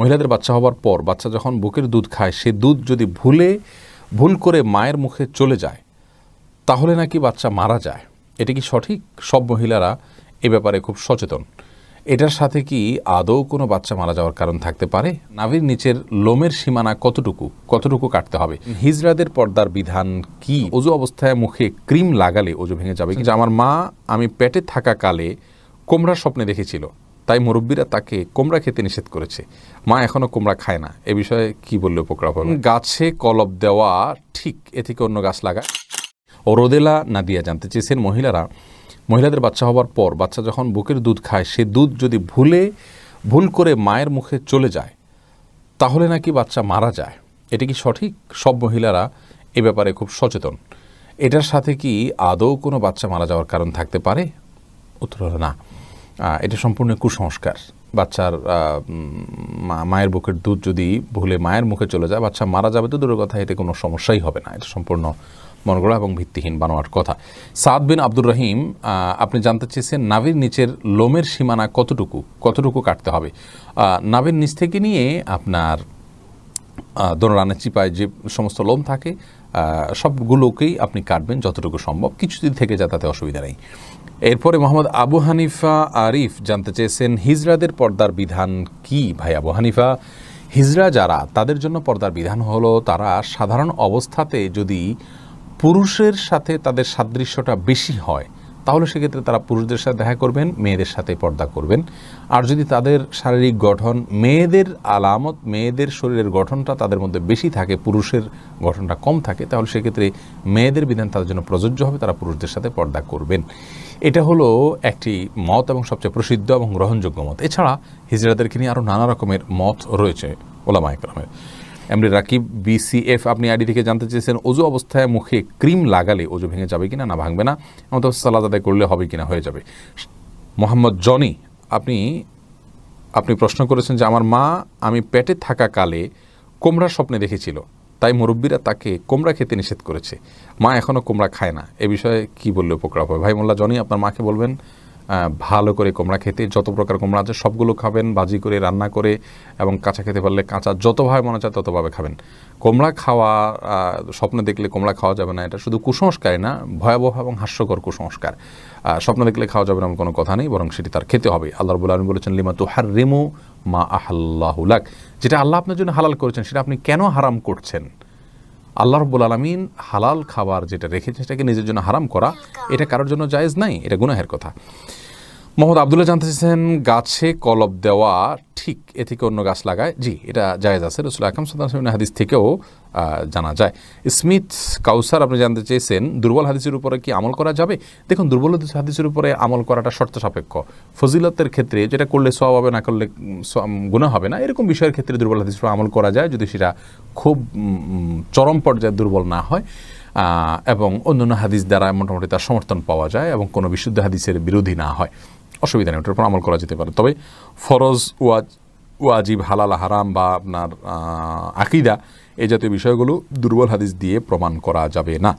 মহিলাদের বাচ্চা হওয়ার পর বাচ্চা যখন বুকের দুধ খায় সে দুধ যদি ভুলে ভুল করে মায়ের মুখে চলে যায় তাহলে নাকি বাচ্চা মারা যায় এটা কি সঠিক সব মহিলারা এ ব্যাপারে খুব সচেতন এটার সাথে কি আদৌ কোনো বাচ্চা মারা যাওয়ার কারণ থাকতে পারে নাভির নিচের লোমের সীমানা কতটুকু কতটুকু কাটতে হবে হিজরাদের পর্দার বিধান কি অজু অবস্থায় মুখে ক্রিম লাগালে অজু ভেঙে যাবে কিন্তু আমার মা আমি পেটে কালে কোমরা স্বপ্নে দেখেছিল তাই মুরব্বীরা তাকে কোমরা খেতে নিষেধ করেছে মা এখনও কোমরা খায় না এ বিষয়ে কি বললে উপকার হবে গাছে কলব দেওয়া ঠিক এ থেকে অন্য গাছ লাগায় ও রোদেলা না দিয়া জানতে চেয়েছেন মহিলারা মহিলাদের বাচ্চা হবার পর বাচ্চা যখন বুকের দুধ খায় সে দুধ যদি ভুলে ভুল করে মায়ের মুখে চলে যায় তাহলে নাকি বাচ্চা মারা যায় এটা কি সঠিক সব মহিলারা এ ব্যাপারে খুব সচেতন এটার সাথে কি আদৌ কোনো বাচ্চা মারা যাওয়ার কারণ থাকতে পারে উত্তর না এটা সম্পূর্ণ কুসংস্কার বাচ্চার মায়ের বুকের দুধ যদি ভুলে মায়ের মুখে চলে যায় বাচ্চা মারা যাবে তো দূরের কথা এতে কোনো সমস্যাই হবে না এটা সম্পূর্ণ মনগড়া এবং ভিত্তিহীন বানোয়ার কথা সাদ বিন আব্দুর রহিম আপনি জানতে চেয়েছেন নাভির নিচের লোমের সীমানা কতটুকু কতটুকু কাটতে হবে নাভির নিচ থেকে নিয়ে আপনার দোনরানের চিপায় যে সমস্ত লোম থাকে সবগুলোকেই আপনি কাটবেন যতটুকু সম্ভব কিছুদিন থেকে যা তাতে অসুবিধা নেই এরপরে মোহাম্মদ আবু হানিফা আরিফ জানতে চেয়েছেন হিজরাদের পর্দার বিধান কি ভাই আবু হানিফা হিজরা যারা তাদের জন্য পর্দার বিধান হলো তারা সাধারণ অবস্থাতে যদি পুরুষের সাথে তাদের সাদৃশ্যটা বেশি হয় তাহলে সেক্ষেত্রে তারা পুরুষদের সাথে দেখা করবেন মেয়েদের সাথে পর্দা করবেন আর যদি তাদের শারীরিক গঠন মেয়েদের আলামত মেয়েদের শরীরের গঠনটা তাদের মধ্যে বেশি থাকে পুরুষের গঠনটা কম থাকে তাহলে সেক্ষেত্রে মেয়েদের বিধান তাদের জন্য প্রযোজ্য হবে তারা পুরুষদের সাথে পর্দা করবেন এটা হলো একটি মত এবং সবচেয়ে প্রসিদ্ধ এবং গ্রহণযোগ্য মত এছাড়া হিজড়াদেরকে নিয়ে আরও নানা রকমের মত রয়েছে ওলামা একরমের এমনি রাকিব বিসিএফ আপনি আইডি থেকে জানতে চেয়েছেন অজু অবস্থায় মুখে ক্রিম লাগালে অজু ভেঙে যাবে কিনা না ভাঙবে না এমন সালাদ আদায় করলে হবে কিনা হয়ে যাবে মোহাম্মদ জনি আপনি আপনি প্রশ্ন করেছেন যে আমার মা আমি পেটে থাকাকালে কোমরা স্বপ্নে দেখেছিল তাই মুরব্বীরা তাকে কোমরা খেতে নিষেধ করেছে মা এখনও কোমরা খায় না এ বিষয়ে কি বললে উপকার হবে ভাই মোল্লা জনি আপনার মাকে বলবেন ভালো করে কোমড়া খেতে যত প্রকার কোমড়া আছে সবগুলো খাবেন বাজি করে রান্না করে এবং কাঁচা খেতে পারলে কাঁচা যতভাবে মনে চায় ততভাবে খাবেন কোমড়া খাওয়া স্বপ্ন দেখলে কোমড়া খাওয়া যাবে না এটা শুধু কুসংস্কারই না ভয়াবহ এবং হাস্যকর কুসংস্কার স্বপ্ন দেখলে খাওয়া যাবে না কোনো কথা নেই বরং সেটি তার খেতে হবে আল্লাহ রবুল আলম বলেছেন লিমা তু হার রেমু মা আহাল্লাহুলাক যেটা আল্লাহ আপনার জন্য হালাল করেছেন সেটা আপনি কেন হারাম করছেন আল্লাহ রব্বুল আলমিন হালাল খাবার যেটা রেখেছে সেটাকে নিজের জন্য হারাম করা এটা কারোর জন্য জায়েজ নাই এটা গুনাহের কথা মোহাম্মদ আবদুল্লাহ জানতে চেয়েছেন গাছে কলব দেওয়া ঠিক এ থেকে অন্য গাছ লাগায় জি এটা জায়েজ আছে রসুল আকাম সাদাম হাদিস থেকেও জানা যায় স্মিথ কাউসার আপনি জানতে চেয়েছেন দুর্বল হাদিসের উপরে কি আমল করা যাবে দেখুন দুর্বল হাদিসের উপরে আমল করাটা শর্ত সাপেক্ষ ফজিলতের ক্ষেত্রে যেটা করলে সোয়াব হবে না করলে গুণা হবে না এরকম বিষয়ের ক্ষেত্রে দুর্বল হাদিসের আমল করা যায় যদি সেটা খুব চরম পর্যায়ে দুর্বল না হয় এবং অন্যান্য হাদিস দ্বারা মোটামুটি তার সমর্থন পাওয়া যায় এবং কোনো বিশুদ্ধ হাদিসের বিরোধী না হয় অসুবিধা নেই ওটার উপর আমল করা যেতে পারে তবে ফরজ ওয়াজ ওয়াজিব হালাল হারাম বা আপনার আকিদা এই জাতীয় বিষয়গুলো দুর্বল হাদিস দিয়ে প্রমাণ করা যাবে না